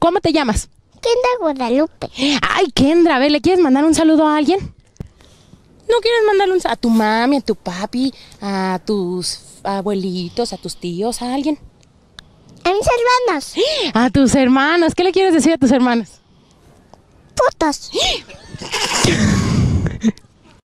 ¿Cómo te llamas? Kendra Guadalupe. Ay, Kendra, a ver, ¿le quieres mandar un saludo a alguien? ¿No quieres mandarle un saludo a tu mami, a tu papi, a tus abuelitos, a tus tíos, a alguien? A mis hermanos. A tus hermanos. ¿Qué le quieres decir a tus hermanos? Putas.